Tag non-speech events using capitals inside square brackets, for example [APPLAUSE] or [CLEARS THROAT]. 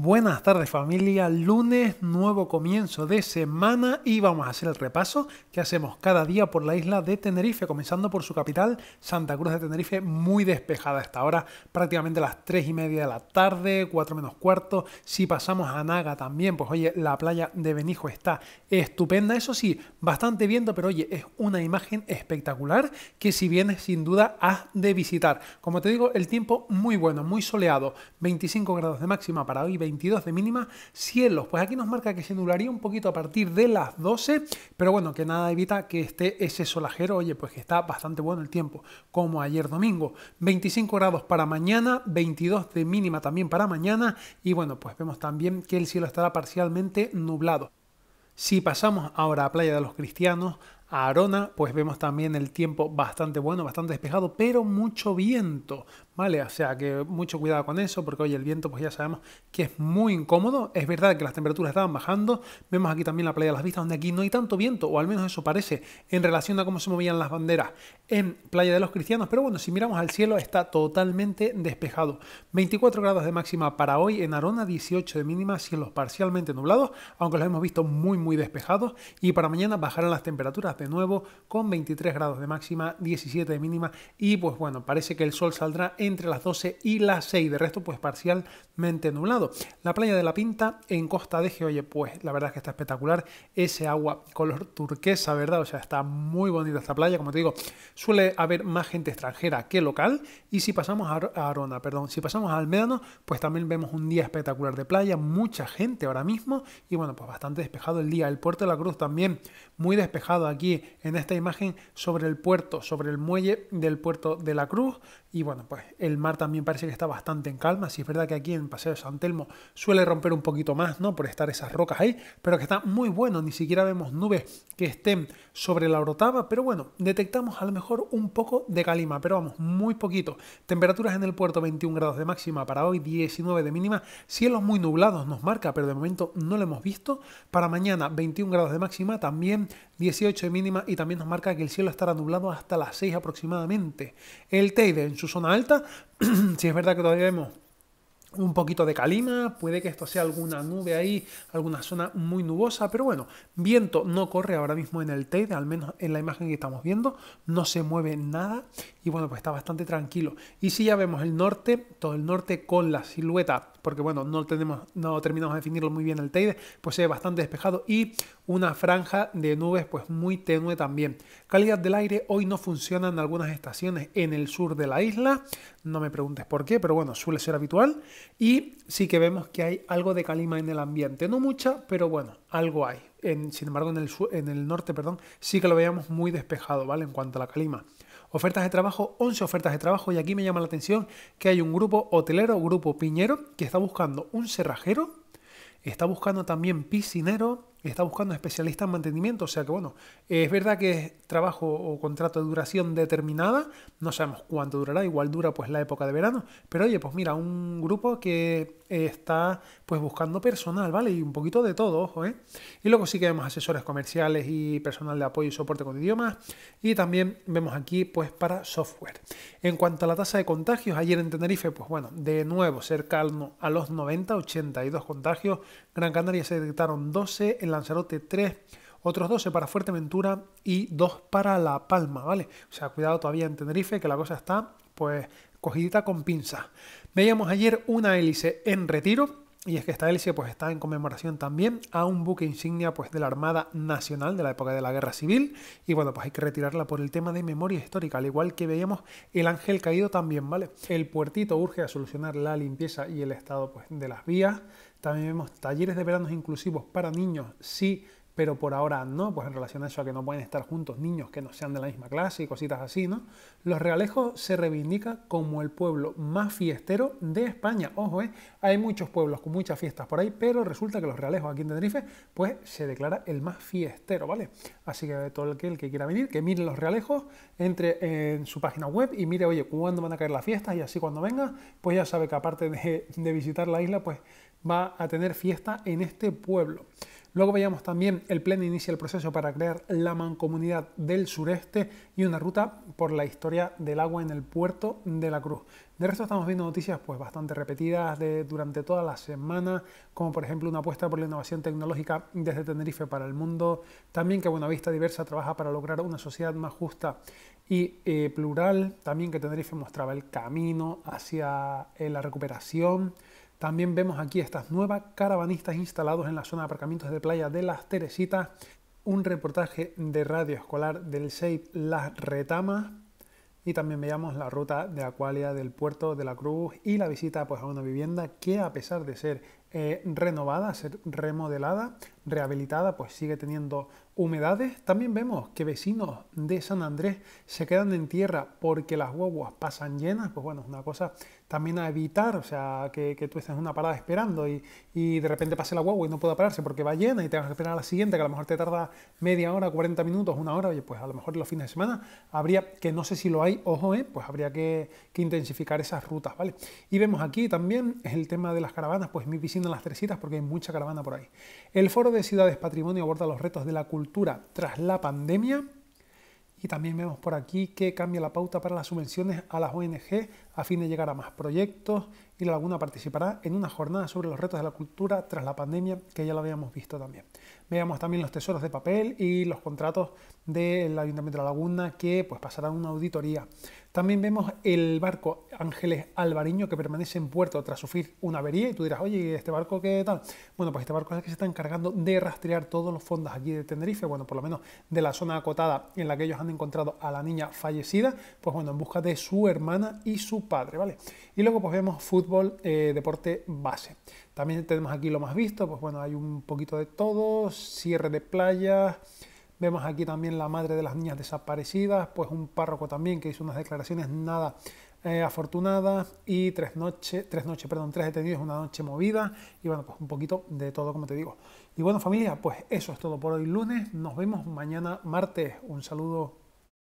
Buenas tardes familia, lunes, nuevo comienzo de semana y vamos a hacer el repaso que hacemos cada día por la isla de Tenerife, comenzando por su capital, Santa Cruz de Tenerife, muy despejada hasta ahora, prácticamente las 3 y media de la tarde, 4 menos cuarto, si pasamos a Naga también, pues oye, la playa de Benijo está estupenda, eso sí, bastante viento, pero oye, es una imagen espectacular que si vienes sin duda has de visitar. Como te digo, el tiempo muy bueno, muy soleado, 25 grados de máxima para hoy, 22 de mínima, cielos. Pues aquí nos marca que se nublaría un poquito a partir de las 12, pero bueno, que nada evita que esté ese solajero, oye, pues que está bastante bueno el tiempo, como ayer domingo. 25 grados para mañana, 22 de mínima también para mañana, y bueno, pues vemos también que el cielo estará parcialmente nublado. Si pasamos ahora a Playa de los Cristianos, a Arona, pues vemos también el tiempo bastante bueno, bastante despejado, pero mucho viento. ¿vale? O sea que mucho cuidado con eso, porque hoy el viento, pues ya sabemos que es muy incómodo. Es verdad que las temperaturas estaban bajando. Vemos aquí también la playa de las vistas, donde aquí no hay tanto viento, o al menos eso parece, en relación a cómo se movían las banderas en Playa de los Cristianos. Pero bueno, si miramos al cielo, está totalmente despejado. 24 grados de máxima para hoy en Arona, 18 de mínima, cielos parcialmente nublados, aunque los hemos visto muy, muy despejados. Y para mañana bajarán las temperaturas de nuevo con 23 grados de máxima, 17 de mínima. Y pues bueno, parece que el sol saldrá en entre las 12 y las 6. De resto, pues parcialmente nublado. La playa de la Pinta en Costa de Geoye, pues la verdad es que está espectacular ese agua color turquesa, ¿verdad? O sea, está muy bonita esta playa, como te digo, suele haber más gente extranjera que local. Y si pasamos a Arona, perdón, si pasamos a Médano, pues también vemos un día espectacular de playa, mucha gente ahora mismo y bueno, pues bastante despejado el día. El puerto de la Cruz también muy despejado aquí en esta imagen sobre el puerto, sobre el muelle del puerto de la Cruz y bueno, pues el mar también parece que está bastante en calma. Si es verdad que aquí en Paseo de San Telmo suele romper un poquito más, ¿no? Por estar esas rocas ahí, pero que está muy bueno. Ni siquiera vemos nubes que estén sobre la orotava, pero bueno, detectamos a lo mejor un poco de calima, pero vamos, muy poquito. Temperaturas en el puerto 21 grados de máxima para hoy, 19 de mínima. Cielos muy nublados nos marca, pero de momento no lo hemos visto. Para mañana 21 grados de máxima, también 18 de mínima y también nos marca que el cielo estará nublado hasta las 6 aproximadamente. El Teide en su zona alta, [CLEARS THROAT] si es verdad que todavía vemos un poquito de calima, puede que esto sea alguna nube ahí, alguna zona muy nubosa, pero bueno, viento no corre ahora mismo en el Teide, al menos en la imagen que estamos viendo, no se mueve nada y bueno, pues está bastante tranquilo. Y si ya vemos el norte, todo el norte con la silueta, porque bueno, no tenemos no terminamos de definirlo muy bien el Teide, pues se bastante despejado y una franja de nubes pues muy tenue también. Calidad del aire hoy no funciona en algunas estaciones en el sur de la isla, no me preguntes por qué, pero bueno, suele ser habitual y sí que vemos que hay algo de calima en el ambiente, no mucha, pero bueno, algo hay. En, sin embargo, en el, en el norte perdón, sí que lo veíamos muy despejado, ¿vale? En cuanto a la calima. Ofertas de trabajo, 11 ofertas de trabajo y aquí me llama la atención que hay un grupo hotelero, grupo piñero, que está buscando un cerrajero, está buscando también piscinero, está buscando especialistas en mantenimiento. O sea que, bueno, es verdad que es trabajo o contrato de duración determinada, no sabemos cuánto durará, igual dura pues la época de verano, pero oye, pues mira, un grupo que está pues buscando personal, ¿vale? Y un poquito de todo, ojo, ¿eh? Y luego sí que vemos asesores comerciales y personal de apoyo y soporte con idiomas, y también vemos aquí pues para software. En cuanto a la tasa de contagios, ayer en Tenerife, pues bueno, de nuevo cercano a los 90, 82 contagios, Gran Canaria se detectaron 12, en la Lanzarote, 3, otros 12 para Fuerteventura y 2 para La Palma, ¿vale? O sea, cuidado todavía en Tenerife, que la cosa está pues cogidita con pinzas. Veíamos ayer una hélice en retiro, y es que esta hélice pues, está en conmemoración también a un buque insignia pues, de la Armada Nacional de la época de la Guerra Civil. Y bueno, pues hay que retirarla por el tema de memoria histórica, al igual que veíamos el ángel caído también, ¿vale? El puertito urge a solucionar la limpieza y el estado pues, de las vías. También vemos talleres de veranos inclusivos para niños, sí pero por ahora no, pues en relación a eso a que no pueden estar juntos niños que no sean de la misma clase y cositas así, ¿no? Los Realejos se reivindica como el pueblo más fiestero de España. Ojo, ¿eh? hay muchos pueblos con muchas fiestas por ahí, pero resulta que Los Realejos aquí en Tenerife, pues se declara el más fiestero, ¿vale? Así que todo aquel que quiera venir, que mire Los Realejos, entre en su página web y mire, oye, cuándo van a caer las fiestas y así cuando venga, pues ya sabe que aparte de visitar la isla, pues va a tener fiesta en este pueblo. Luego veíamos también el pleno inicia el proceso para crear la mancomunidad del sureste y una ruta por la historia del agua en el puerto de la Cruz. De resto estamos viendo noticias pues bastante repetidas de, durante toda la semana, como por ejemplo una apuesta por la innovación tecnológica desde Tenerife para el mundo, también que Buenavista Diversa trabaja para lograr una sociedad más justa y eh, plural, también que Tenerife mostraba el camino hacia eh, la recuperación. También vemos aquí estas nuevas caravanistas instalados en la zona de aparcamientos de playa de Las Teresitas, un reportaje de radio escolar del SEIP Las Retamas y también veíamos la ruta de Acualia del puerto de la Cruz y la visita pues, a una vivienda que a pesar de ser eh, renovada, ser remodelada, rehabilitada, pues sigue teniendo humedades. También vemos que vecinos de San Andrés se quedan en tierra porque las guaguas pasan llenas. Pues bueno, es una cosa también a evitar, o sea, que, tú estés en una parada esperando y, de repente pase la guagua y no pueda pararse porque va llena y tengas que esperar a la siguiente, que a lo mejor te tarda media hora, 40 minutos, una hora, y pues a lo mejor los fines de semana habría, que no sé si lo hay, ojo, eh, pues habría que, intensificar esas rutas, ¿vale? Y vemos aquí también el tema de las caravanas, pues mi visita en las citas porque hay mucha caravana por ahí. El Foro de Ciudades Patrimonio aborda los retos de la cultura tras la pandemia. Y también vemos por aquí que cambia la pauta para las subvenciones a las ONG a fin de llegar a más proyectos y la Laguna participará en una jornada sobre los retos de la cultura tras la pandemia que ya lo habíamos visto también. Veamos también los tesoros de papel y los contratos del Ayuntamiento de la Laguna que pues, pasarán una auditoría. También vemos el barco Ángeles Alvariño que permanece en puerto tras sufrir una avería y tú dirás, oye, ¿y ¿este barco qué tal? Bueno, pues este barco es el que se está encargando de rastrear todos los fondos aquí de Tenerife, bueno, por lo menos de la zona acotada en la que ellos han encontrado a la niña fallecida, pues bueno, en busca de su hermana y su padre, ¿vale? Y luego pues vemos fútbol, eh, deporte base. También tenemos aquí lo más visto, pues bueno, hay un poquito de todo, cierre de playas, Vemos aquí también la madre de las niñas desaparecidas, pues un párroco también que hizo unas declaraciones nada eh, afortunadas y tres noches, tres noches, perdón, tres detenidos, una noche movida y bueno, pues un poquito de todo, como te digo. Y bueno, familia, pues eso es todo por hoy lunes. Nos vemos mañana martes. Un saludo.